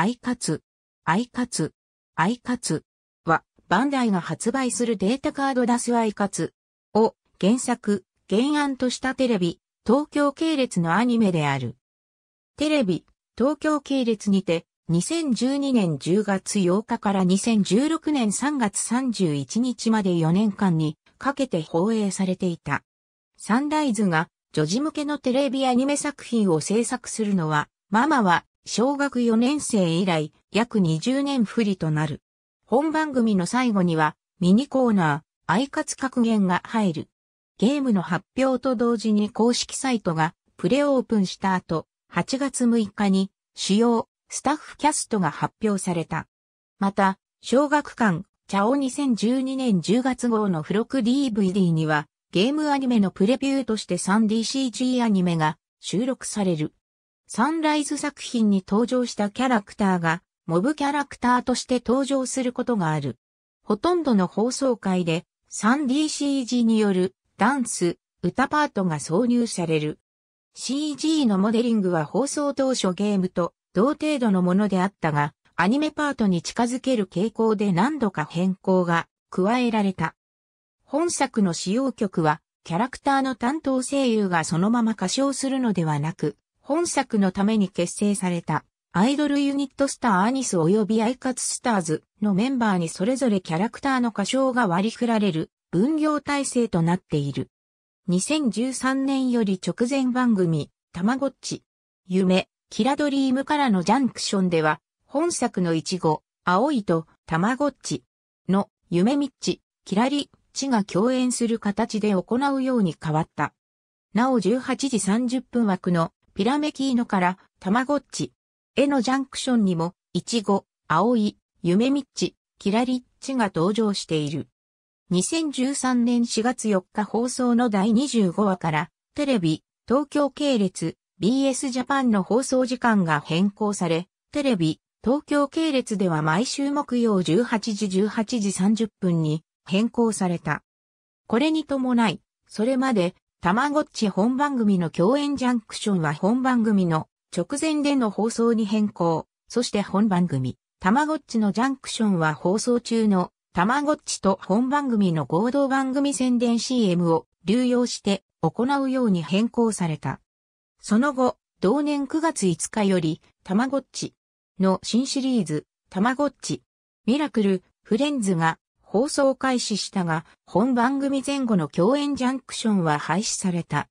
アイカツ、アイカツ、アイカツは、バンダイが発売するデータカード出すアイカツを原作、原案としたテレビ、東京系列のアニメである。テレビ、東京系列にて、2012年10月8日から2016年3月31日まで4年間にかけて放映されていた。サンライズが女児向けのテレビアニメ作品を制作するのは、ママは小学4年生以来約20年不利となる。本番組の最後にはミニコーナー、アイカツ格言が入る。ゲームの発表と同時に公式サイトがプレオープンした後、8月6日に主要スタッフキャストが発表された。また、小学館、茶オ2012年10月号の付録 DVD には、ゲームアニメのプレビューとして 3DCG アニメが収録される。サンライズ作品に登場したキャラクターが、モブキャラクターとして登場することがある。ほとんどの放送回で、3DCG によるダンス、歌パートが挿入される。CG のモデリングは放送当初ゲームと同程度のものであったが、アニメパートに近づける傾向で何度か変更が加えられた。本作の使用曲は、キャラクターの担当声優がそのまま歌唱するのではなく、本作のために結成された、アイドルユニットスターアニス及びアイカツスターズのメンバーにそれぞれキャラクターの歌唱が割り振られる分業体制となっている。2013年より直前番組、たまごっち、夢、キラドリームからのジャンクションでは、本作のいちご、青いと、たまごっちの、夢みっち、キラリ、ちが共演する形で行うように変わった。なお18時30分枠のピラメキーノから、たまごっち。絵のジャンクションにも、いちご、青い、夢みっち、キラリッチが登場している。2013年4月4日放送の第25話から、テレビ、東京系列、BS ジャパンの放送時間が変更され、テレビ、東京系列では毎週木曜18時18時30分に変更された。これに伴い、それまでたまごっち本番組の共演ジャンクションは本番組の直前での放送に変更。そして本番組、たまごっちのジャンクションは放送中のたまごっちと本番組の合同番組宣伝 CM を流用して行うように変更された。その後、同年9月5日より、たまごっちの新シリーズ、たまごっち、ミラクル、フレンズが放送開始したが、本番組前後の共演ジャンクションは廃止された。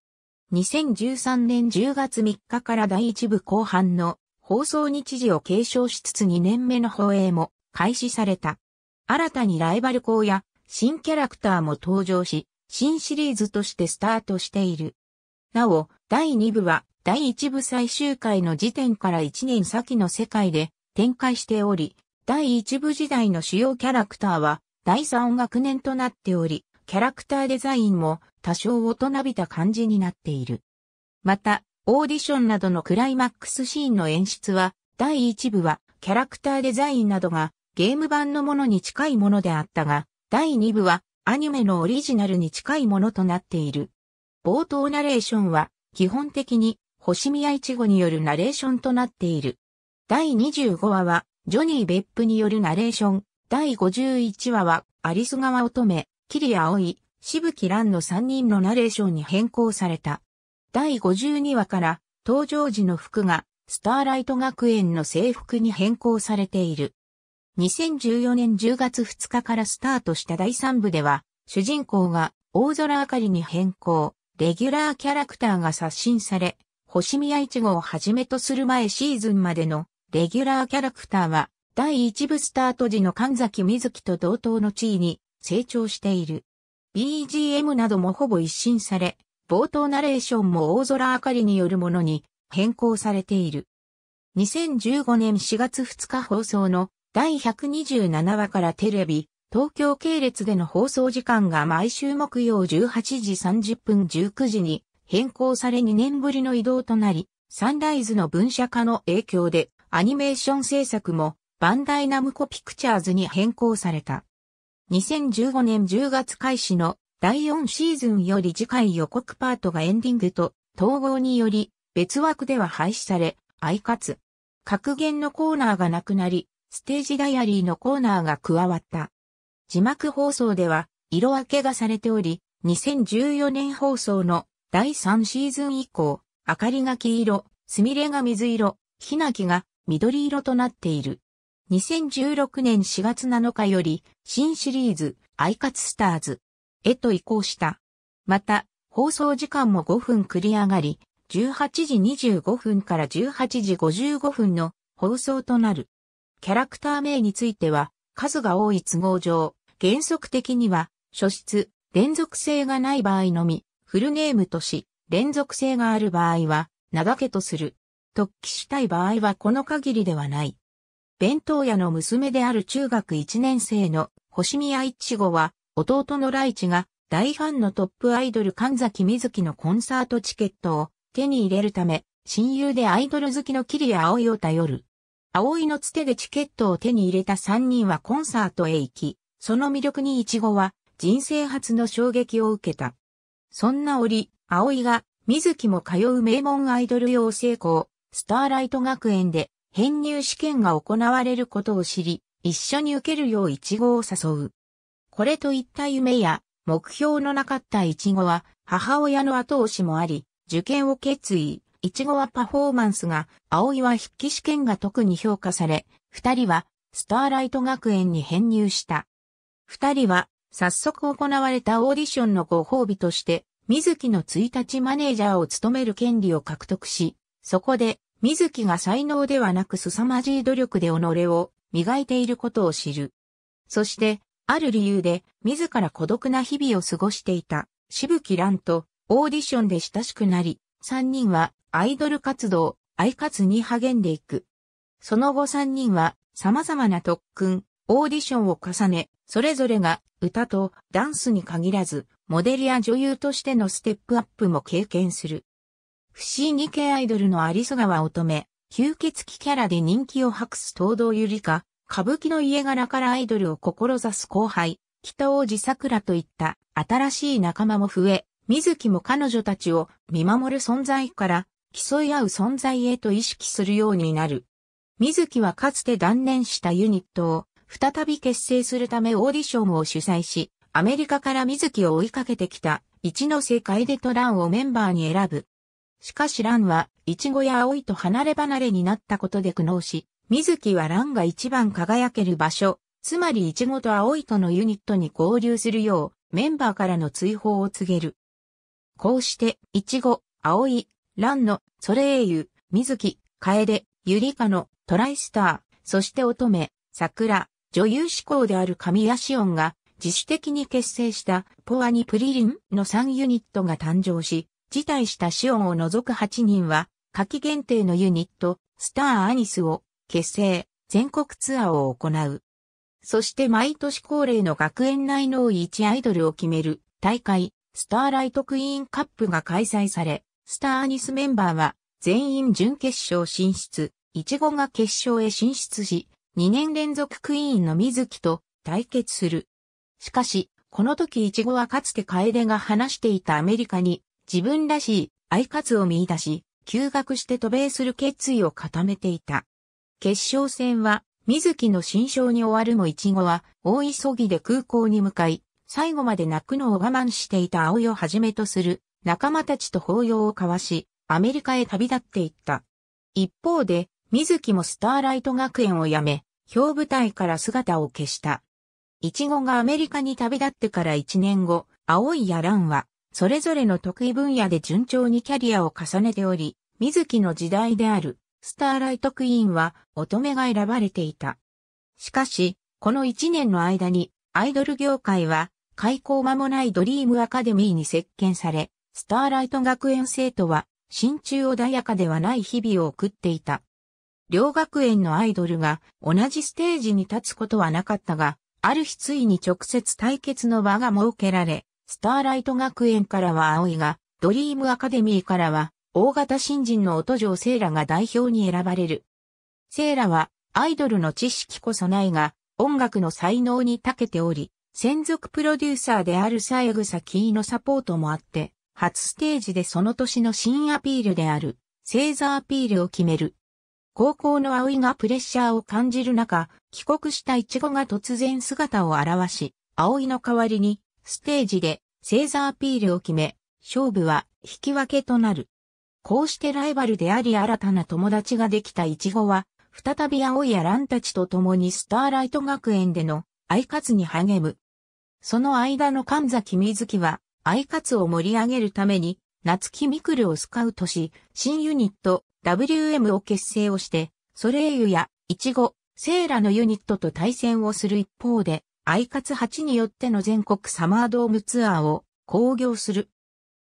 2013年10月3日から第1部後半の放送日時を継承しつつ2年目の放映も開始された。新たにライバル校や新キャラクターも登場し、新シリーズとしてスタートしている。なお、第2部は第1部最終回の時点から1年先の世界で展開しており、第1部時代の主要キャラクターは第3学年となっており、キャラクターデザインも多少大人びた感じになっている。また、オーディションなどのクライマックスシーンの演出は、第1部はキャラクターデザインなどがゲーム版のものに近いものであったが、第2部はアニメのオリジナルに近いものとなっている。冒頭ナレーションは基本的に星宮一護によるナレーションとなっている。第25話はジョニー・ベップによるナレーション、第51話は、アリス川乙女、桐谷葵、しぶき蘭の3人のナレーションに変更された。第52話から、登場時の服が、スターライト学園の制服に変更されている。2014年10月2日からスタートした第3部では、主人公が大空明かりに変更、レギュラーキャラクターが刷新され、星宮一号をはじめとする前シーズンまでのレギュラーキャラクターは第1部スタート時の神崎瑞希と同等の地位に成長している。BGM などもほぼ一新され、冒頭ナレーションも大空明かりによるものに変更されている。2015年4月2日放送の第127話からテレビ、東京系列での放送時間が毎週木曜18時30分19時に変更され2年ぶりの移動となり、サンライズの分社化の影響でアニメーション制作もバンダイナムコピクチャーズに変更された。2015年10月開始の第4シーズンより次回予告パートがエンディングと統合により別枠では廃止され、相かつ、格言のコーナーがなくなり、ステージダイアリーのコーナーが加わった。字幕放送では色分けがされており、2014年放送の第3シーズン以降、明かりが黄色、すみれが水色、ひなきが緑色となっている。2016年4月7日より新シリーズアイカツスターズへと移行した。また、放送時間も5分繰り上がり、18時25分から18時55分の放送となる。キャラクター名については、数が多い都合上、原則的には、初出、連続性がない場合のみ、フルネームとし、連続性がある場合は、名けとする。突起したい場合はこの限りではない。弁当屋の娘である中学1年生の星宮一吾は、弟のイチが大ファンのトップアイドル神崎瑞希のコンサートチケットを手に入れるため、親友でアイドル好きの桐谷葵を頼る。葵のつてでチケットを手に入れた3人はコンサートへ行き、その魅力に一チは人生初の衝撃を受けた。そんな折、葵が、水木も通う名門アイドル養成校、スターライト学園で編入試験が行われることを知り、一緒に受けるようイチゴを誘う。これといった夢や目標のなかったイチゴは母親の後押しもあり、受験を決意。イチゴはパフォーマンスが、葵は筆記試験が特に評価され、二人はスターライト学園に編入した。二人は早速行われたオーディションのご褒美として、水木の1日マネージャーを務める権利を獲得し、そこで水木が才能ではなく凄まじい努力で己を磨いていることを知る。そして、ある理由で自ら孤独な日々を過ごしていた、しぶき蘭とオーディションで親しくなり、三人はアイドル活動、相活に励んでいく。その後三人は様々な特訓、オーディションを重ね、それぞれが歌とダンスに限らず、モデルや女優としてのステップアップも経験する。不思議系アイドルの有曽川乙女、吸血鬼キャラで人気を博す東堂ゆりか、歌舞伎の家柄からアイドルを志す後輩、北王子桜といった新しい仲間も増え、水木も彼女たちを見守る存在から競い合う存在へと意識するようになる。水木はかつて断念したユニットを再び結成するためオーディションを主催し、アメリカから水木を追いかけてきた一の世界デトランをメンバーに選ぶ。しかし蘭は、イチゴや葵と離れ離れになったことで苦悩し、水木は蘭が一番輝ける場所、つまりイチゴと葵とのユニットに合流するよう、メンバーからの追放を告げる。こうして、イチゴ、葵、蘭の、ソレイユ、水木、楓、ゆりかの、トライスター、そして乙女、桜、女優志向である神谷シオンが、自主的に結成した、ポアニプリリンの3ユニットが誕生し、辞退したシオンを除く8人は、夏季限定のユニット、スターアニスを結成、全国ツアーを行う。そして毎年恒例の学園内の1アイドルを決める大会、スターライトクイーンカップが開催され、スターアニスメンバーは全員準決勝進出、イチゴが決勝へ進出し、2年連続クイーンの水木と対決する。しかし、この時イチゴはかつて楓が話していたアメリカに自分らしい愛活を見出し、休学して渡米する決意を固めていた。決勝戦は、水木の新章に終わるも一後は、大急ぎで空港に向かい、最後まで泣くのを我慢していた葵をはじめとする仲間たちと抱擁を交わし、アメリカへ旅立っていった。一方で、水木もスターライト学園を辞め、表舞台から姿を消した。イチゴがアメリカに旅立ってから一年後、青いやんはそれぞれの得意分野で順調にキャリアを重ねており、水木の時代である、スターライトクイーンは乙女が選ばれていた。しかし、この1年の間に、アイドル業界は、開校間もないドリームアカデミーに接見され、スターライト学園生徒は、心中穏やかではない日々を送っていた。両学園のアイドルが同じステージに立つことはなかったが、ある日ついに直接対決の場が設けられ、スターライト学園からは葵が、ドリームアカデミーからは、大型新人の音城セイラが代表に選ばれる。セイラは、アイドルの知識こそないが、音楽の才能に長けており、専属プロデューサーであるグサキーのサポートもあって、初ステージでその年の新アピールである、セーザーアピールを決める。高校の葵がプレッシャーを感じる中、帰国したイチゴが突然姿を現し、葵の代わりに、ステージで星座アピールを決め、勝負は引き分けとなる。こうしてライバルであり新たな友達ができたイチゴは、再び青いアランたちと共にスターライト学園でのアイカツに励む。その間の神崎瑞希は、アイカツを盛り上げるために、夏木ミクルをスカウトし、新ユニット WM を結成をして、ソレイユやイチゴ、セーラのユニットと対戦をする一方で、アイカツ8によっての全国サマードームツアーを興行する。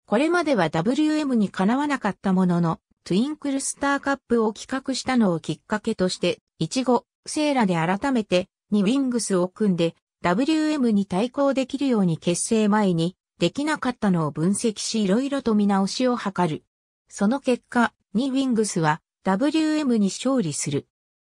これまでは WM にかなわなかったものの、トゥインクルスターカップを企画したのをきっかけとして、いちご、セーラで改めて、にウィングスを組んで、WM に対抗できるように結成前に、できなかったのを分析し色々と見直しを図る。その結果、にウィングスは WM に勝利する。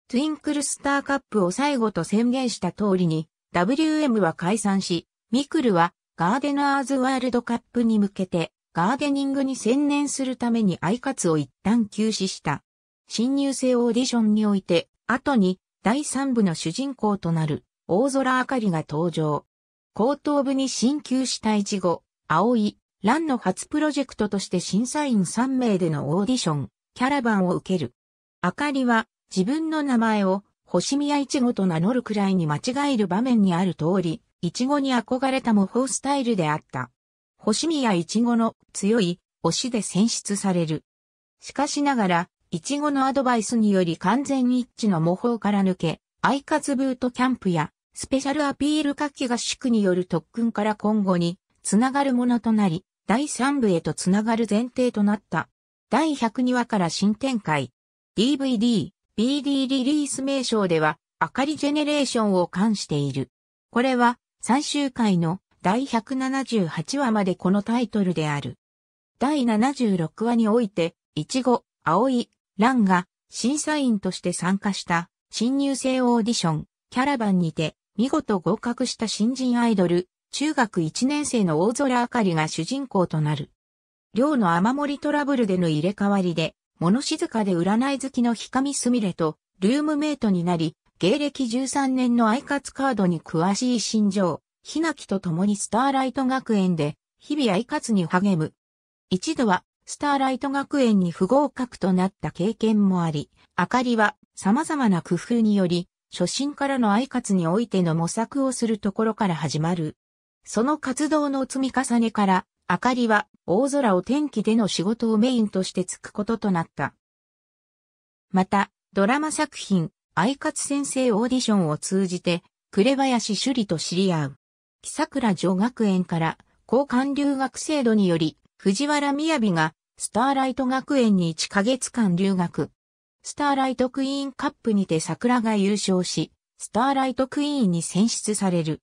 トゥインクルスターカップを最後と宣言した通りに、WM は解散し、ミクルはガーデナーズワールドカップに向けてガーデニングに専念するためにアイカツを一旦休止した。新入生オーディションにおいて、後に第3部の主人公となる大空あかりが登場。後頭部に新旧た体事後、青い、ランの初プロジェクトとして審査員3名でのオーディション、キャラバンを受ける。あかりは自分の名前を星宮いちごと名乗るくらいに間違える場面にある通り、いちごに憧れた模倣スタイルであった。星宮いちごの強い推しで選出される。しかしながら、いちごのアドバイスにより完全一致の模倣から抜け、アイカツブートキャンプやスペシャルアピール夏季合宿による特訓から今後につながるものとなり、第3部へとつながる前提となった。第102話から新展開。DVD、BD リリース名称では、明かりジェネレーションを冠している。これは、最終回の第178話までこのタイトルである。第76話において、いちご、青い、ランが審査員として参加した新入生オーディション、キャラバンにて見事合格した新人アイドル、中学1年生の大空明かりが主人公となる。寮の雨漏りトラブルでの入れ替わりで、物静かで占い好きのヒカミすみれと、ルームメイトになり、芸歴13年のアイカツカードに詳しい心情、ひなきと共にスターライト学園で、日々アイカツに励む。一度は、スターライト学園に不合格となった経験もあり、明かりは様々な工夫により、初心からのアイカツにおいての模索をするところから始まる。その活動の積み重ねから、あかりは大空を天気での仕事をメインとしてつくこととなった。また、ドラマ作品、カツ先生オーディションを通じて、紅林朱里と知り合う。木桜女学園から、交換留学制度により、藤原雅が、スターライト学園に1ヶ月間留学。スターライトクイーンカップにて桜が優勝し、スターライトクイーンに選出される。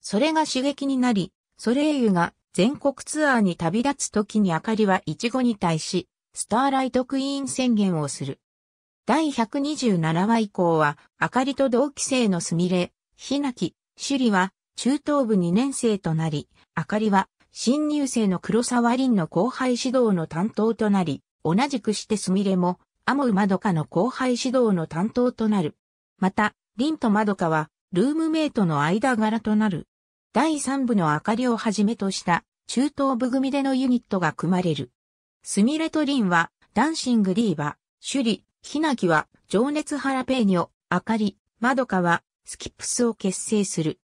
それが刺激になり、ソレイユが全国ツアーに旅立つ時に明かりはイチゴに対し、スターライトクイーン宣言をする。第127話以降は、明かりと同期生のスミレ、ひなき、シュリは、中等部2年生となり、明かりは、新入生の黒沢凛の後輩指導の担当となり、同じくしてスミレも、アモウマドカの後輩指導の担当となる。また、凛とマドカは、ルームメイトの間柄となる。第3部の明かりをはじめとした中東部組でのユニットが組まれる。スミレとリンは、ダンシングリーバ、シュリ、ヒナキは、情熱ハラペーニョ、明かり、マドカは、スキップスを結成する。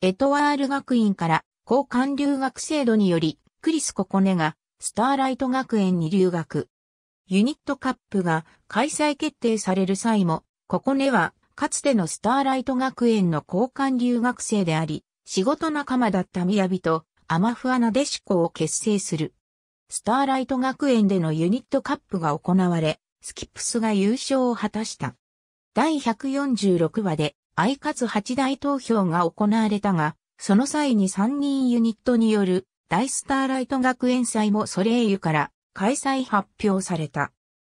エトワール学院から、交換留学制度により、クリス・ココネが、スターライト学園に留学。ユニットカップが開催決定される際も、ココネは、かつてのスターライト学園の交換留学生であり、仕事仲間だった宮とアマフアナデシコを結成する。スターライト学園でのユニットカップが行われ、スキップスが優勝を果たした。第146話で、アイカツ8大投票が行われたが、その際に3人ユニットによる大スターライト学園祭もソレイユから開催発表された。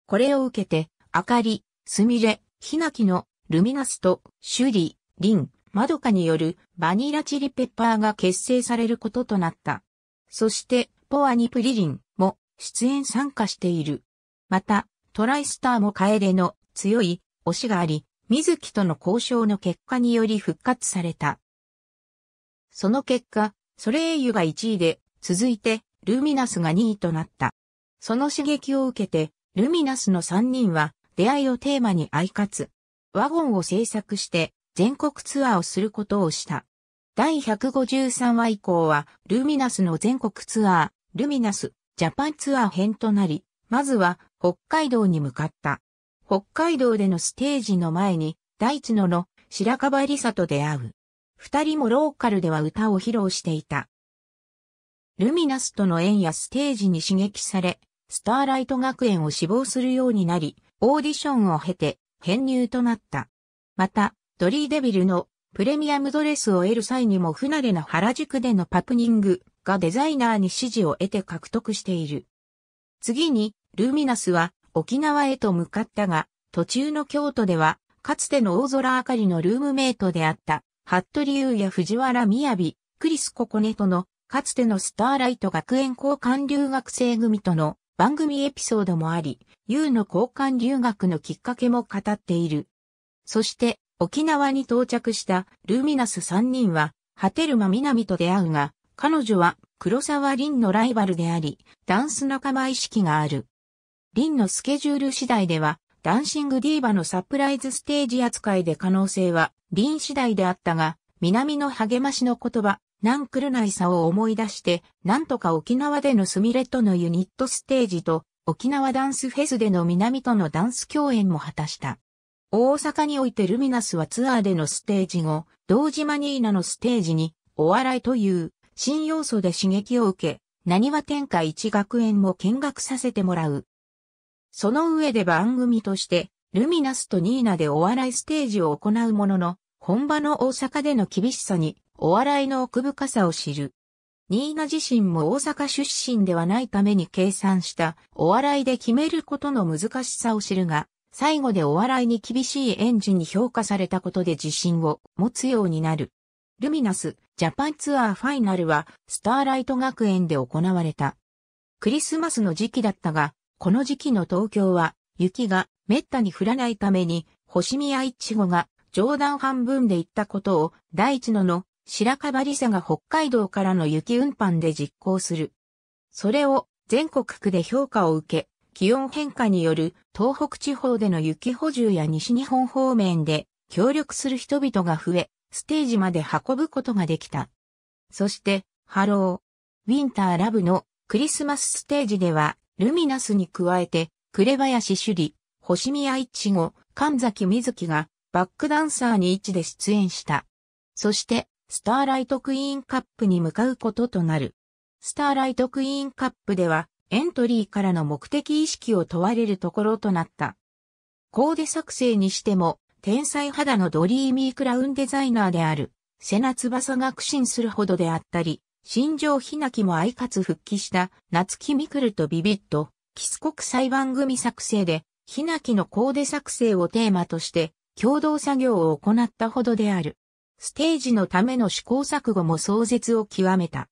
これを受けて、あかり、すみれ、ひなきの、ルミナスと、シュリ、リン、まどかによるバニラチリペッパーが結成されることとなった。そして、ポアニプリリンも出演参加している。また、トライスターもれの強い推しがあり、水木との交渉の結果により復活された。その結果、ソレイユが1位で、続いて、ルミナスが2位となった。その刺激を受けて、ルミナスの3人は、出会いをテーマに相活。ワゴンを制作して、全国ツアーをすることをした。第153話以降は、ルミナスの全国ツアー、ルミナス、ジャパンツアー編となり、まずは、北海道に向かった。北海道でのステージの前に、大地野の白樺里里と出会う。二人もローカルでは歌を披露していた。ルミナスとの縁やステージに刺激され、スターライト学園を志望するようになり、オーディションを経て、編入となった。また、ドリーデビルのプレミアムドレスを得る際にも不慣れな原宿でのパプニングがデザイナーに支持を得て獲得している。次に、ルミナスは沖縄へと向かったが、途中の京都では、かつての大空明かりのルームメイトであった、服部優や藤原雅、クリスココネとの、かつてのスターライト学園交換留学生組との番組エピソードもあり、優の交換留学のきっかけも語っている。そして、沖縄に到着したルーミナス3人は、ハテルマ南と出会うが、彼女は黒沢林のライバルであり、ダンス仲間意識がある。林のスケジュール次第では、ダンシングディーバのサプライズステージ扱いで可能性は、林次第であったが、南の励ましの言葉、ナンクルナイサを思い出して、なんとか沖縄でのスミレットのユニットステージと、沖縄ダンスフェスでの南とのダンス共演も果たした。大阪においてルミナスはツアーでのステージ後、同時マニーナのステージに、お笑いという新要素で刺激を受け、何は天下一学園も見学させてもらう。その上で番組として、ルミナスとニーナでお笑いステージを行うものの、本場の大阪での厳しさに、お笑いの奥深さを知る。ニーナ自身も大阪出身ではないために計算した、お笑いで決めることの難しさを知るが、最後でお笑いに厳しい演じに評価されたことで自信を持つようになる。ルミナスジャパンツアーファイナルはスターライト学園で行われた。クリスマスの時期だったが、この時期の東京は雪が滅多に降らないために星宮一ゴが冗談半分で言ったことを第一のの白樺里沙が北海道からの雪運搬で実行する。それを全国区で評価を受け、気温変化による東北地方での雪補充や西日本方面で協力する人々が増え、ステージまで運ぶことができた。そして、ハロー、ウィンターラブのクリスマスステージでは、ルミナスに加えて、紅林朱里、星宮一号、神崎瑞希がバックダンサーに位置で出演した。そして、スターライトクイーンカップに向かうこととなる。スターライトクイーンカップでは、エントリーからの目的意識を問われるところとなった。コーデ作成にしても、天才肌のドリーミークラウンデザイナーである、瀬名翼が苦心するほどであったり、新庄ひなきも相勝復帰した夏木みくるとビビッと、キス国裁判組作成で、ひなきのコーデ作成をテーマとして、共同作業を行ったほどである。ステージのための試行錯誤も壮絶を極めた。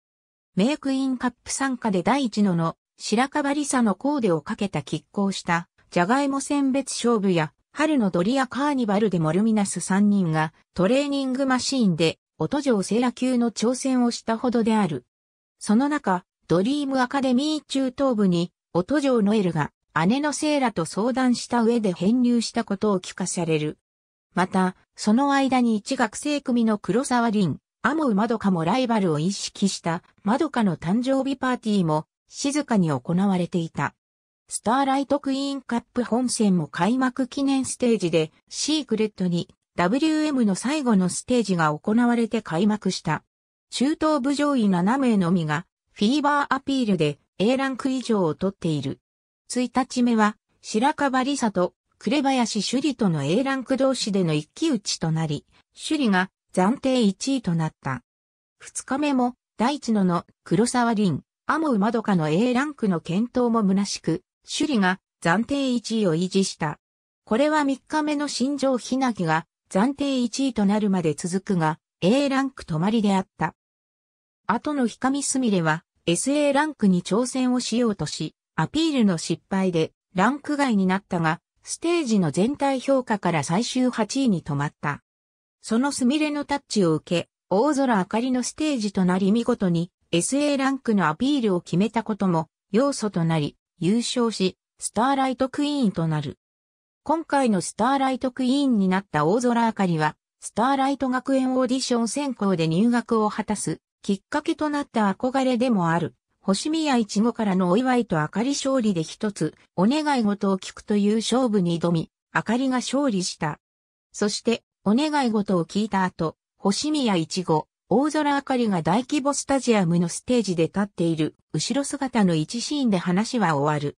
メイクインカップ参加で第一のの白樺リサのコーデをかけた拮抗した、ジャガイモ選別勝負や、春のドリアカーニバルでモルミナス3人がトレーニングマシーンで音ウセーラ級の挑戦をしたほどである。その中、ドリームアカデミー中東部に音ウノエルが姉のセーラと相談した上で編入したことを聞かされる。また、その間に一学生組の黒沢凛、アモウマドカもライバルを意識したマドカの誕生日パーティーも静かに行われていた。スターライトクイーンカップ本戦も開幕記念ステージで、シークレットに WM の最後のステージが行われて開幕した。中東部上位7名のみが、フィーバーアピールで A ランク以上を取っている。1日目は、白樺里沙と紅林朱里との A ランク同士での一騎打ちとなり、朱里が暫定1位となった。2日目も、大地野の黒沢林、アモウマドカの A ランクの検討も虚しく、首里が暫定1位を維持した。これは3日目の新庄ひなぎが暫定1位となるまで続くが、A ランク止まりであった。後のミすみれは SA ランクに挑戦をしようとし、アピールの失敗でランク外になったが、ステージの全体評価から最終8位に止まった。そのすみれのタッチを受け、大空明かりのステージとなり見事に SA ランクのアピールを決めたことも要素となり、優勝し、スターライトクイーンとなる。今回のスターライトクイーンになった大空あかりは、スターライト学園オーディション選考で入学を果たす、きっかけとなった憧れでもある。星宮いちごからのお祝いとあかり勝利で一つ、お願い事を聞くという勝負に挑み、あかりが勝利した。そして、お願い事を聞いた後、星宮いちご、大空明かりが大規模スタジアムのステージで立っている後ろ姿の一シーンで話は終わる。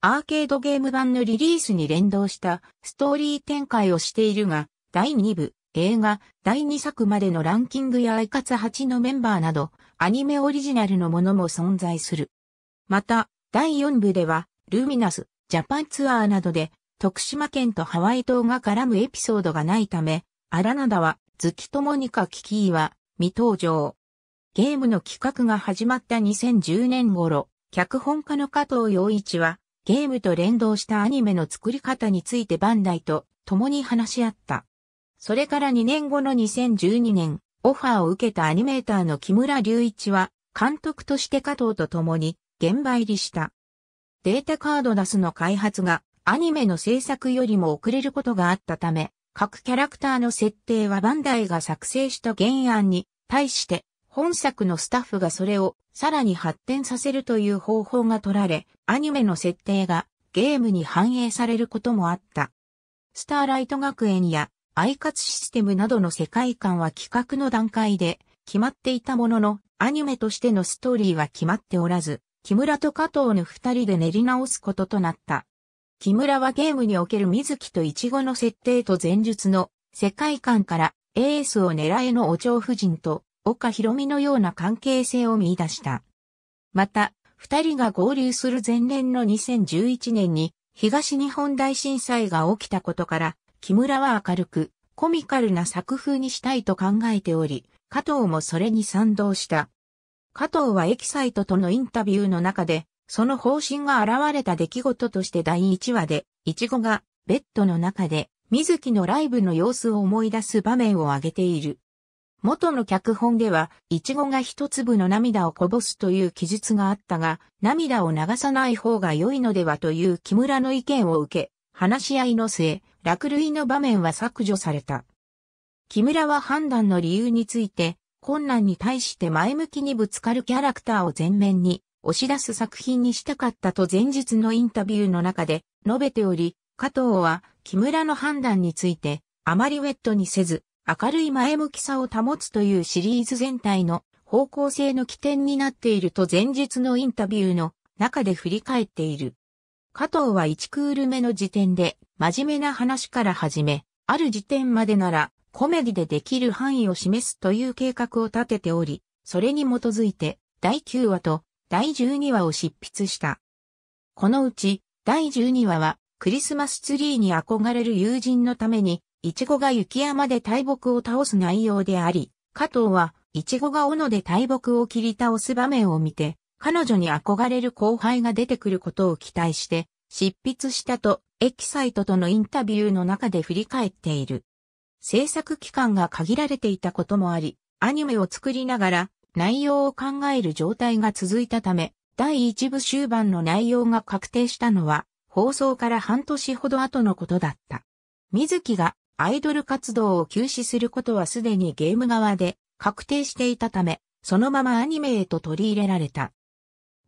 アーケードゲーム版のリリースに連動したストーリー展開をしているが、第2部、映画、第2作までのランキングやアイカツ8のメンバーなど、アニメオリジナルのものも存在する。また、第4部では、ルミナス、ジャパンツアーなどで、徳島県とハワイ島が絡むエピソードがないため、アラナダは、月ともにかキキイは、未登場。ゲームの企画が始まった2010年頃、脚本家の加藤洋一は、ゲームと連動したアニメの作り方についてバンダイと共に話し合った。それから2年後の2012年、オファーを受けたアニメーターの木村隆一は、監督として加藤と共に現場入りした。データカードダスの開発がアニメの制作よりも遅れることがあったため、各キャラクターの設定はバンダイが作成した原案に対して、本作のスタッフがそれをさらに発展させるという方法が取られ、アニメの設定がゲームに反映されることもあった。スターライト学園やアイカツシステムなどの世界観は企画の段階で決まっていたものの、アニメとしてのストーリーは決まっておらず、木村と加藤の二人で練り直すこととなった。木村はゲームにおける水木とイチゴの設定と前述の世界観からエースを狙えのお蝶夫人と岡博美のような関係性を見出した。また、二人が合流する前年の2011年に東日本大震災が起きたことから、木村は明るくコミカルな作風にしたいと考えており、加藤もそれに賛同した。加藤はエキサイトとのインタビューの中で、その方針が現れた出来事として第1話で、イチゴがベッドの中で水木のライブの様子を思い出す場面を挙げている。元の脚本では、イチゴが一粒の涙をこぼすという記述があったが、涙を流さない方が良いのではという木村の意見を受け、話し合いの末、落類の場面は削除された。木村は判断の理由について、困難に対して前向きにぶつかるキャラクターを前面に押し出す作品にしたかったと前日のインタビューの中で述べており、加藤は木村の判断について、あまりウェットにせず、明るい前向きさを保つというシリーズ全体の方向性の起点になっていると前日のインタビューの中で振り返っている。加藤は1クール目の時点で、真面目な話から始め、ある時点までなら、コメディでできる範囲を示すという計画を立てており、それに基づいて、第9話と第12話を執筆した。このうち、第12話は、クリスマスツリーに憧れる友人のために、イチゴが雪山で大木を倒す内容であり、加藤は、イチゴが斧で大木を切り倒す場面を見て、彼女に憧れる後輩が出てくることを期待して、執筆したと、エキサイトとのインタビューの中で振り返っている。制作期間が限られていたこともあり、アニメを作りながら内容を考える状態が続いたため、第一部終盤の内容が確定したのは放送から半年ほど後のことだった。水木がアイドル活動を休止することはすでにゲーム側で確定していたため、そのままアニメへと取り入れられた。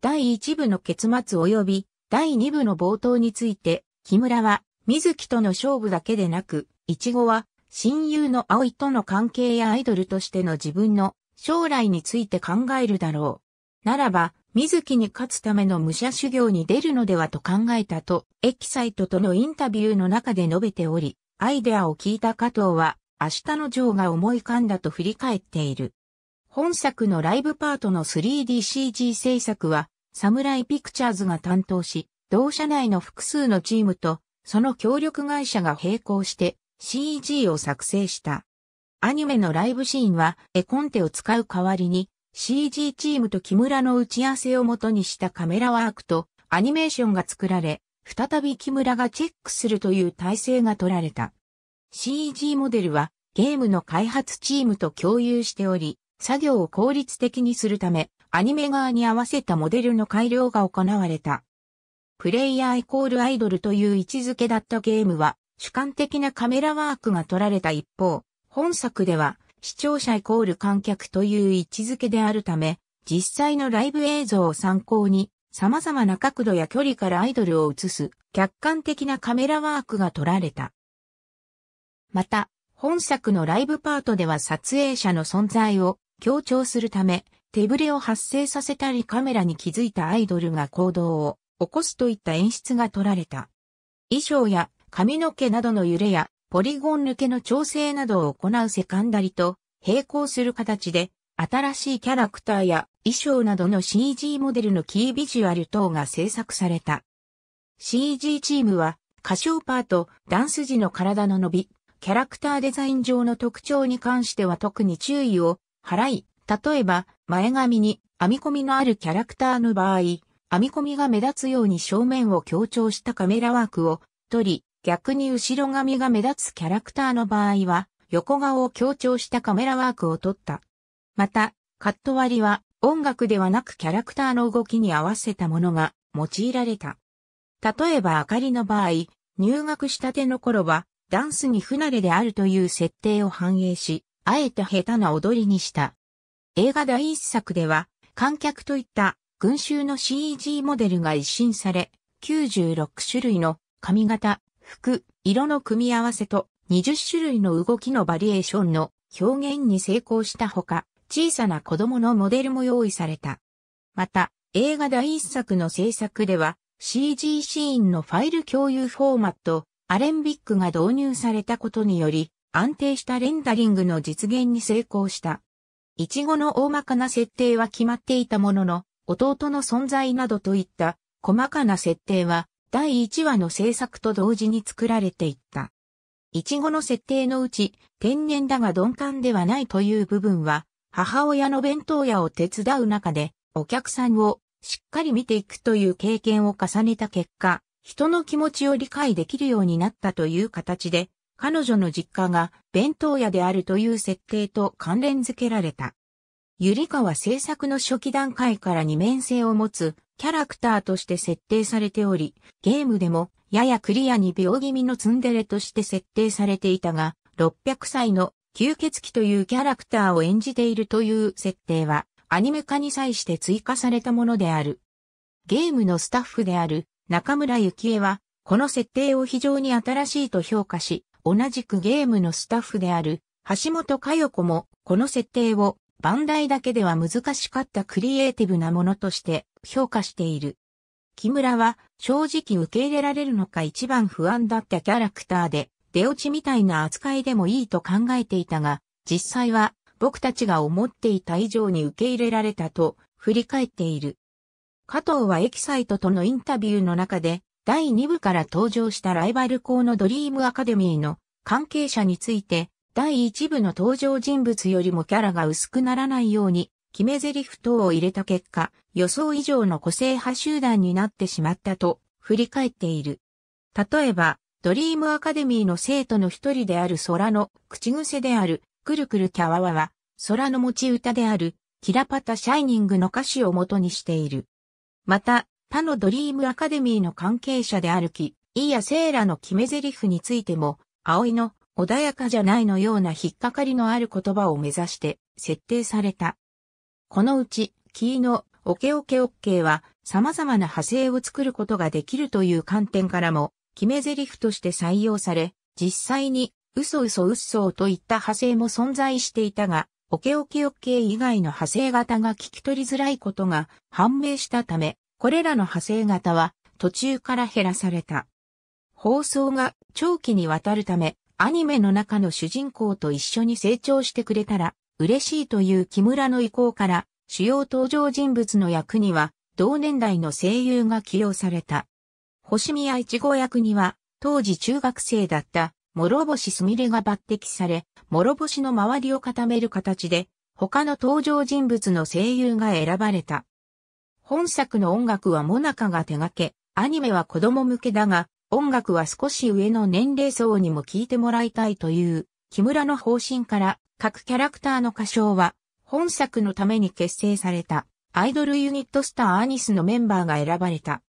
第1部の結末及び第2部の冒頭について、木村は水木との勝負だけでなく、イチゴは親友の葵との関係やアイドルとしての自分の将来について考えるだろう。ならば、水木に勝つための武者修行に出るのではと考えたと、エキサイトとのインタビューの中で述べており、アイデアを聞いた加藤は、明日のジョーが思い浮かんだと振り返っている。本作のライブパートの 3DCG 制作は、サムライピクチャーズが担当し、同社内の複数のチームと、その協力会社が並行して CG を作成した。アニメのライブシーンは絵コンテを使う代わりに CG チームと木村の打ち合わせをもとにしたカメラワークとアニメーションが作られ、再び木村がチェックするという体制が取られた。CG モデルはゲームの開発チームと共有しており、作業を効率的にするため、アニメ側に合わせたモデルの改良が行われた。プレイヤーイコールアイドルという位置づけだったゲームは、主観的なカメラワークが取られた一方、本作では視聴者イコール観客という位置づけであるため、実際のライブ映像を参考に、様々な角度や距離からアイドルを映す客観的なカメラワークが撮られた。また、本作のライブパートでは撮影者の存在を強調するため、手ぶれを発生させたりカメラに気づいたアイドルが行動を起こすといった演出が撮られた。衣装や髪の毛などの揺れやポリゴン抜けの調整などを行うセカンダリと並行する形で、新しいキャラクターや衣装などの CG モデルのキービジュアル等が制作された。CG チームは歌唱パート、ダンス時の体の伸び、キャラクターデザイン上の特徴に関しては特に注意を払い、例えば前髪に編み込みのあるキャラクターの場合、編み込みが目立つように正面を強調したカメラワークを取り、逆に後ろ髪が目立つキャラクターの場合は、横顔を強調したカメラワークを取った。また、カット割りは音楽ではなくキャラクターの動きに合わせたものが用いられた。例えば明かりの場合、入学したての頃はダンスに不慣れであるという設定を反映し、あえて下手な踊りにした。映画第一作では、観客といった群衆の CG モデルが一新され、96種類の髪型、服、色の組み合わせと20種類の動きのバリエーションの表現に成功したほか、小さな子供のモデルも用意された。また、映画第一作の制作では、CG シーンのファイル共有フォーマット、アレンビックが導入されたことにより、安定したレンダリングの実現に成功した。イチゴの大まかな設定は決まっていたものの、弟の存在などといった細かな設定は第1話の制作と同時に作られていった。イチゴの設定のうち、天然だが鈍感ではないという部分は、母親の弁当屋を手伝う中で、お客さんをしっかり見ていくという経験を重ねた結果、人の気持ちを理解できるようになったという形で、彼女の実家が弁当屋であるという設定と関連付けられた。ゆりかは制作の初期段階から二面性を持つキャラクターとして設定されており、ゲームでもややクリアに病気味のツンデレとして設定されていたが、600歳の吸血鬼というキャラクターを演じているという設定は、アニメ化に際して追加されたものである。ゲームのスタッフである中村幸恵は、この設定を非常に新しいと評価し、同じくゲームのスタッフである橋本佳代子も、この設定をバンダイだけでは難しかったクリエイティブなものとして評価している。木村は正直受け入れられるのか一番不安だったキャラクターで、出落ちみたいな扱いでもいいと考えていたが、実際は僕たちが思っていた以上に受け入れられたと振り返っている。加藤はエキサイトとのインタビューの中で、第2部から登場したライバル校のドリームアカデミーの関係者について、第1部の登場人物よりもキャラが薄くならないように決め台詞等を入れた結果、予想以上の個性派集団になってしまったと振り返っている。例えば、ドリームアカデミーの生徒の一人である空の口癖であるくるくるキャワワは空の持ち歌であるキラパタシャイニングの歌詞を元にしている。また、他のドリームアカデミーの関係者であるき、イやセーラの決め台詞についても、葵の穏やかじゃないのような引っかかりのある言葉を目指して設定された。このうち、キーのオケオケオッケーは様々な派生を作ることができるという観点からも、決め台詞として採用され、実際に、嘘嘘嘘といった派生も存在していたが、オケオケオッケー以外の派生型が聞き取りづらいことが判明したため、これらの派生型は途中から減らされた。放送が長期にわたるため、アニメの中の主人公と一緒に成長してくれたら嬉しいという木村の意向から、主要登場人物の役には、同年代の声優が起用された。星宮一号役には、当時中学生だった、諸星すみれが抜擢され、諸星の周りを固める形で、他の登場人物の声優が選ばれた。本作の音楽はモナカが手掛け、アニメは子供向けだが、音楽は少し上の年齢層にも聴いてもらいたいという、木村の方針から、各キャラクターの歌唱は、本作のために結成された、アイドルユニットスターアニスのメンバーが選ばれた。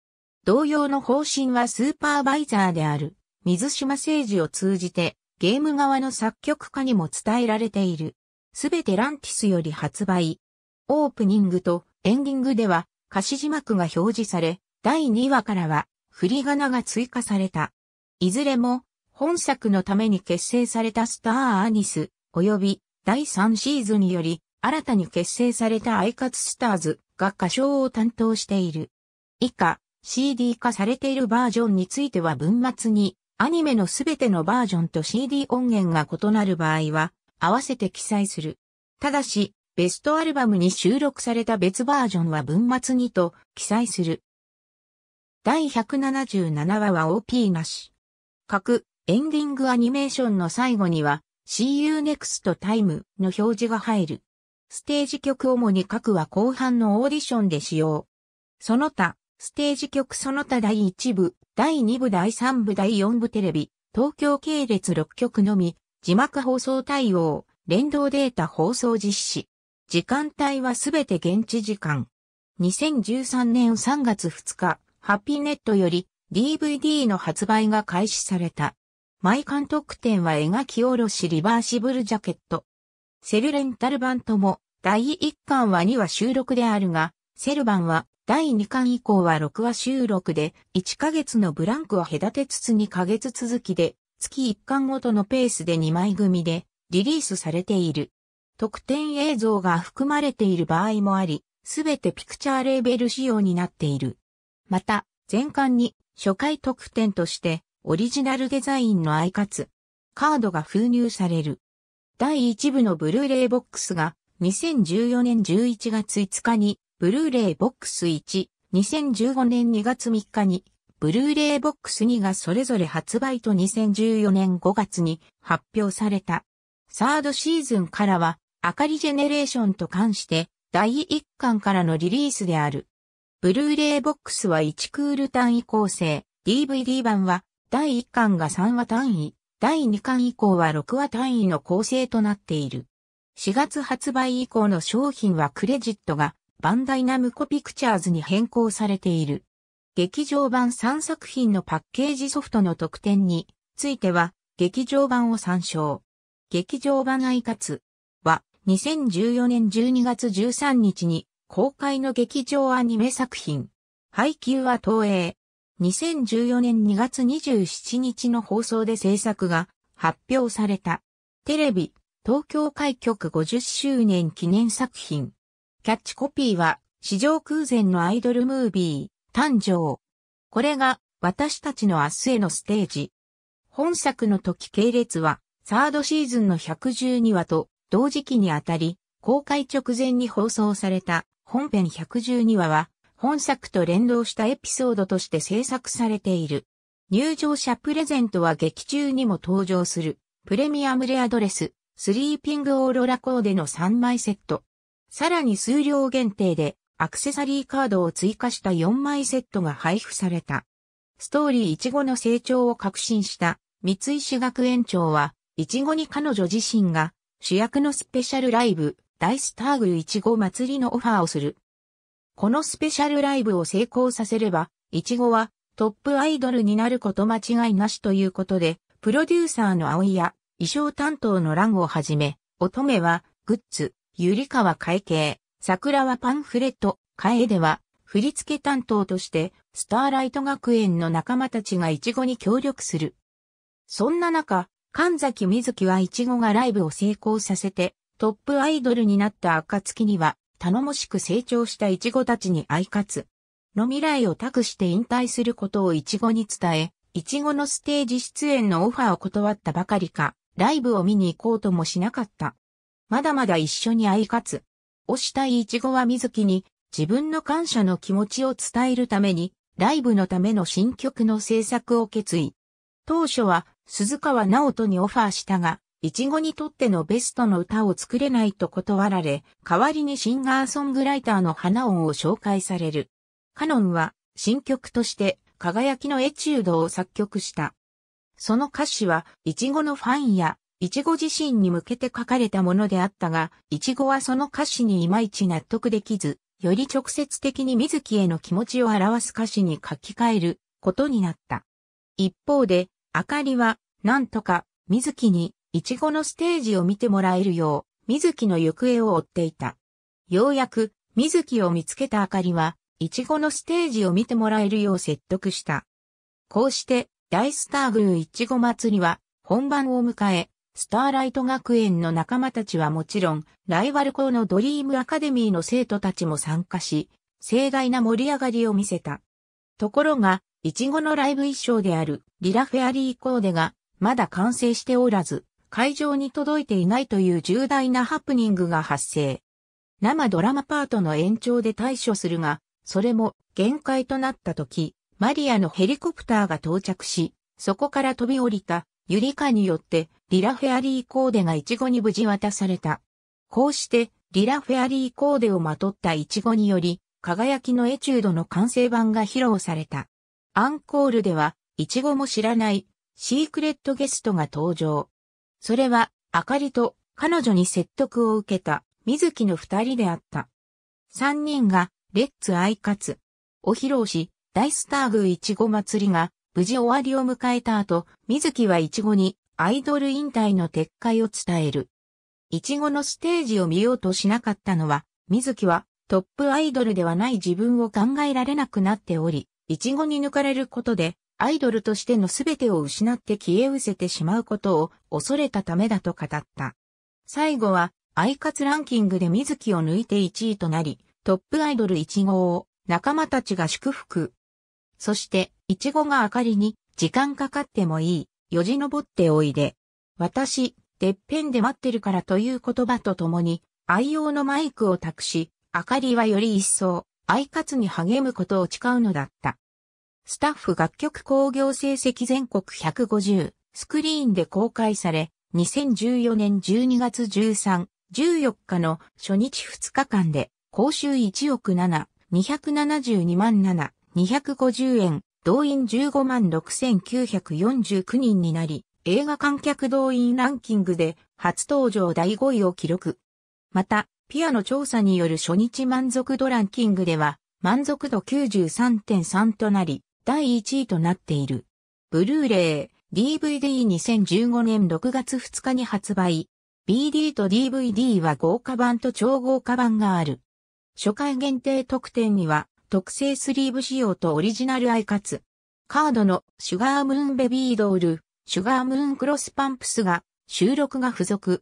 同様の方針はスーパーバイザーである、水島誠二を通じて、ゲーム側の作曲家にも伝えられている。すべてランティスより発売。オープニングとエンディングでは歌詞字幕が表示され、第2話からは振り仮名が追加された。いずれも本作のために結成されたスターアニス、及び第3シーズンにより新たに結成されたアイカツスターズが歌唱を担当している。以下、CD 化されているバージョンについては文末にアニメのすべてのバージョンと CD 音源が異なる場合は合わせて記載する。ただし、ベストアルバムに収録された別バージョンは文末にと記載する。第177話は OP なし。各エンディングアニメーションの最後には See you next time の表示が入る。ステージ曲主に各は後半のオーディションで使用。その他、ステージ曲その他第1部、第2部第3部第4部テレビ、東京系列6局のみ、字幕放送対応、連動データ放送実施。時間帯はすべて現地時間。2013年3月2日、ハッピーネットより DVD の発売が開始された。毎監督展は描き下ろしリバーシブルジャケット。セルレンタル版とも、第1巻は2話収録であるが、セル版は第2巻以降は6話収録で、1ヶ月のブランクを隔てつつ2ヶ月続きで、月1巻ごとのペースで2枚組でリリースされている。特典映像が含まれている場合もあり、すべてピクチャーレーベル仕様になっている。また、全巻に初回特典としてオリジナルデザインのアイカツ、カードが封入される。第1部のブルーレイボックスが2014年11月5日にブルーレイボックス1、2015年2月3日にブルーレイボックス2がそれぞれ発売と2014年5月に発表された。サードシーズンからは、明かりジェネレーションと関して第1巻からのリリースである。ブルーレイボックスは1クール単位構成、DVD 版は第1巻が3話単位、第2巻以降は6話単位の構成となっている。4月発売以降の商品はクレジットがバンダイナムコピクチャーズに変更されている。劇場版3作品のパッケージソフトの特典については劇場版を参照。劇場版アイカツは2014年12月13日に公開の劇場アニメ作品。配給は東映、2014年2月27日の放送で制作が発表された。テレビ、東京開局50周年記念作品。キャッチコピーは、史上空前のアイドルムービー、誕生。これが、私たちの明日へのステージ。本作の時系列は、サードシーズンの112話と、同時期にあたり、公開直前に放送された、本編112話は、本作と連動したエピソードとして制作されている。入場者プレゼントは劇中にも登場する、プレミアムレアドレス、スリーピングオーロラコーデの3枚セット。さらに数量限定で、アクセサリーカードを追加した4枚セットが配布された。ストーリーイチゴの成長を確信した三井石学園長は、イチゴに彼女自身が主役のスペシャルライブ、大スターグイチゴ祭りのオファーをする。このスペシャルライブを成功させれば、イチゴはトップアイドルになること間違いなしということで、プロデューサーの葵や衣装担当のランをはじめ、乙女はグッズ、ゆりかは会計、桜はパンフレット、楓では振付担当としてスターライト学園の仲間たちがイチゴに協力する。そんな中、神崎瑞希はイチゴがライブを成功させてトップアイドルになった暁には頼もしく成長したイチゴたちに愛活の未来を託して引退することをイチゴに伝え、イチゴのステージ出演のオファーを断ったばかりか、ライブを見に行こうともしなかった。まだまだ一緒に愛活をしたいイチゴは水木に自分の感謝の気持ちを伝えるために、ライブのための新曲の制作を決意。当初は鈴川直人にオファーしたが、いちごにとってのベストの歌を作れないと断られ、代わりにシンガーソングライターの花音を紹介される。カノンは新曲として輝きのエチュードを作曲した。その歌詞は、いちごのファンや、いちご自身に向けて書かれたものであったが、いちごはその歌詞にいまいち納得できず、より直接的に水木への気持ちを表す歌詞に書き換えることになった。一方で、あかりは、なんとか、水木にイチゴのステージを見てもらえるよう、水木の行方を追っていた。ようやく、水木を見つけたあかりは、イチゴのステージを見てもらえるよう説得した。こうして、大スター軍いちご祭りは、本番を迎え、スターライト学園の仲間たちはもちろん、ライバル校のドリームアカデミーの生徒たちも参加し、盛大な盛り上がりを見せた。ところが、イチゴのライブ衣装であるリラ・フェアリーコーデが、まだ完成しておらず、会場に届いていないという重大なハプニングが発生。生ドラマパートの延長で対処するが、それも限界となった時、マリアのヘリコプターが到着し、そこから飛び降りたユリカによってリラフェアリーコーデがイチゴに無事渡された。こうしてリラフェアリーコーデをまとったイチゴにより、輝きのエチュードの完成版が披露された。アンコールでは、イチゴも知らないシークレットゲストが登場。それは、あかりと彼女に説得を受けた水木の二人であった。三人が、レッツアイカツを披露し、大スターグいちご祭りが無事終わりを迎えた後、水木はいちごにアイドル引退の撤回を伝える。いちごのステージを見ようとしなかったのは、水木はトップアイドルではない自分を考えられなくなっており、いちごに抜かれることでアイドルとしての全てを失って消え失せてしまうことを恐れたためだと語った。最後は、アイカツランキングで水木を抜いて1位となり、トップアイドル1号を仲間たちが祝福。そして、1号が明かりに、時間かかってもいい、よじ登っておいで。私、てっぺんで待ってるからという言葉とともに、愛用のマイクを託し、明かりはより一層、アイカツに励むことを誓うのだった。スタッフ楽曲工業成績全国150スクリーンで公開され、2014年12月13、14日の初日2日間で、公衆1億7、272万7、250円、動員15万6949人になり、映画観客動員ランキングで初登場第5位を記録。また、ピアの調査による初日満足度ランキングでは、満足度93.3となり、第1位となっている。ブルーレイ、DVD2015 年6月2日に発売。BD と DVD は豪華版と超豪華版がある。初回限定特典には、特製スリーブ仕様とオリジナルアイカツ。カードのシュガームーンベビードール、シュガームーンクロスパンプスが、収録が付属。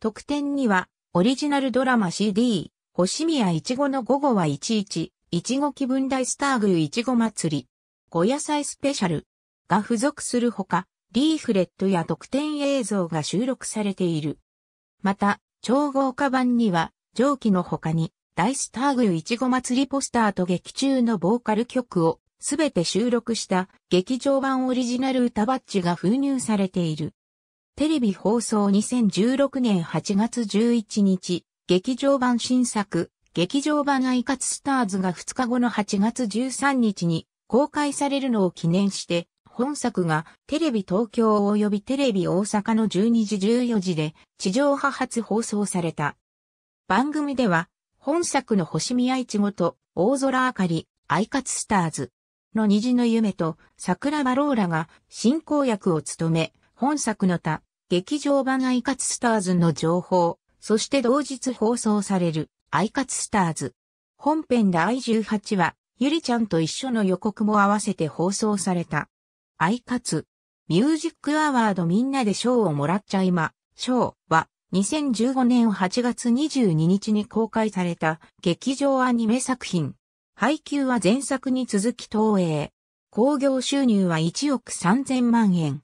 特典には、オリジナルドラマ CD、星宮いちごの午後は11、いちご気分大スターグいちご祭り。5野菜スペシャルが付属するほか、リーフレットや特典映像が収録されている。また、超豪華版には、上記の他に、大スターグいちご祭りポスターと劇中のボーカル曲をすべて収録した劇場版オリジナル歌バッジが封入されている。テレビ放送2016年8月11日、劇場版新作、劇場版アイカツスターズが2日後の8月13日に公開されるのを記念して、本作がテレビ東京及びテレビ大阪の12時14時で地上波初放送された。番組では本作の星宮いちごと大空あかり、アイカツスターズの虹の夢と桜バローラが進行役を務め、本作の他、劇場版アイカツスターズの情報、そして同日放送されるアイカツスターズ。本編第18話、ゆりちゃんと一緒の予告も合わせて放送された。アイカツ、ミュージックアワードみんなで賞をもらっちゃいま、賞は、2015年8月22日に公開された劇場アニメ作品。配給は前作に続き投影。興行収入は1億3000万円。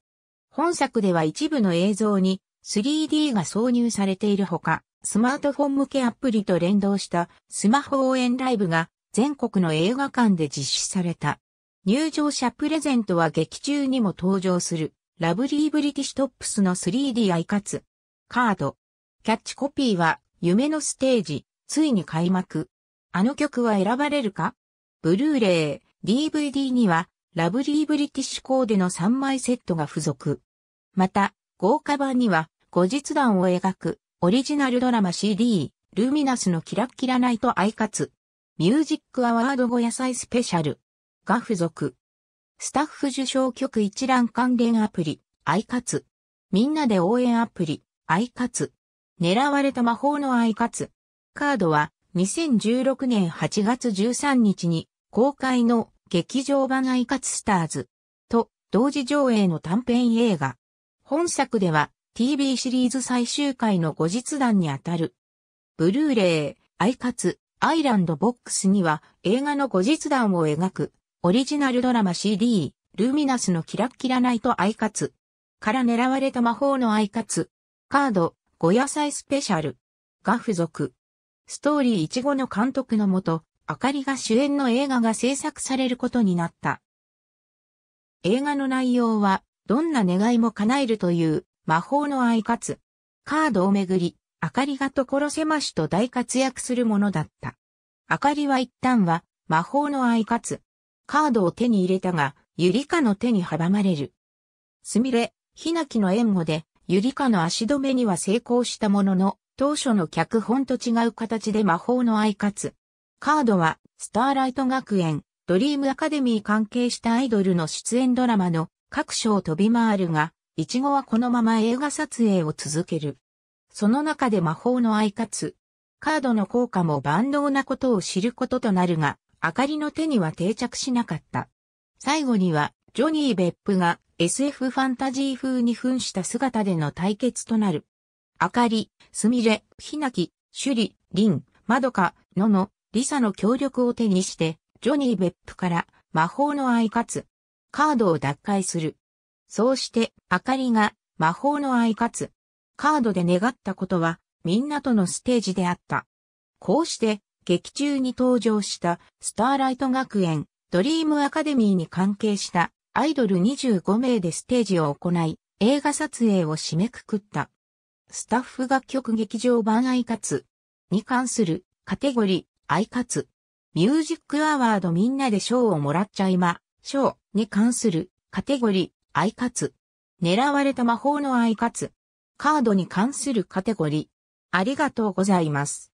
本作では一部の映像に 3D が挿入されているほか、スマートフォン向けアプリと連動したスマホ応援ライブが全国の映画館で実施された。入場者プレゼントは劇中にも登場する、ラブリーブリティッシュトップスの 3D アイカツ、カード。キャッチコピーは、夢のステージ、ついに開幕。あの曲は選ばれるかブルーレイ、DVD には、ラブリーブリティッシュコーデの3枚セットが付属。また、豪華版には、後日談を描く、オリジナルドラマ CD、ルミナスのキラッキラナイトアイカツ、ミュージックアワード後野菜スペシャル。が付属。スタッフ受賞曲一覧関連アプリ、アイカツ。みんなで応援アプリ、アイカツ。狙われた魔法のアイカツ。カードは2016年8月13日に公開の劇場版アイカツスターズと同時上映の短編映画。本作では TV シリーズ最終回の後日談にあたる。ブルーレイ、アイカツ、アイランドボックスには映画の後日談を描くオリジナルドラマ CD ルミナスのキラッキラナイトアイカツから狙われた魔法のアイカツカードご野菜スペシャルが付属ストーリーイチゴの監督のもとあかりが主演の映画が制作されることになった映画の内容はどんな願いも叶えるという魔法のアイカツカードをめぐり明かりが所狭しと大活躍するものだった。明かりは一旦は魔法の愛つ、カードを手に入れたが、ゆりかの手に阻まれる。すみれ、ひなきの援護で、ゆりかの足止めには成功したものの、当初の脚本と違う形で魔法の愛つ、カードは、スターライト学園、ドリームアカデミー関係したアイドルの出演ドラマの各所を飛び回るが、いちごはこのまま映画撮影を続ける。その中で魔法の愛かつ、カードの効果も万能なことを知ることとなるが、明かりの手には定着しなかった。最後には、ジョニー・ベップが SF ファンタジー風に扮した姿での対決となる。明かり、すみれ、ひなき、シュリ、リン、まどか、のの、リサの協力を手にして、ジョニー・ベップから魔法の愛かつ、カードを奪回する。そうして、明かりが魔法の愛かつ、カードで願ったことは、みんなとのステージであった。こうして、劇中に登場したスターライト学園、ドリームアカデミーに関係したアイドル25名でステージを行い、映画撮影を締めくくった。スタッフ楽曲劇場版アイカツに関するカテゴリーアイカツミュージックアワードみんなで賞をもらっちゃいま、賞に関するカテゴリーアイカツ狙われた魔法のアイカツカードに関するカテゴリー。ありがとうございます。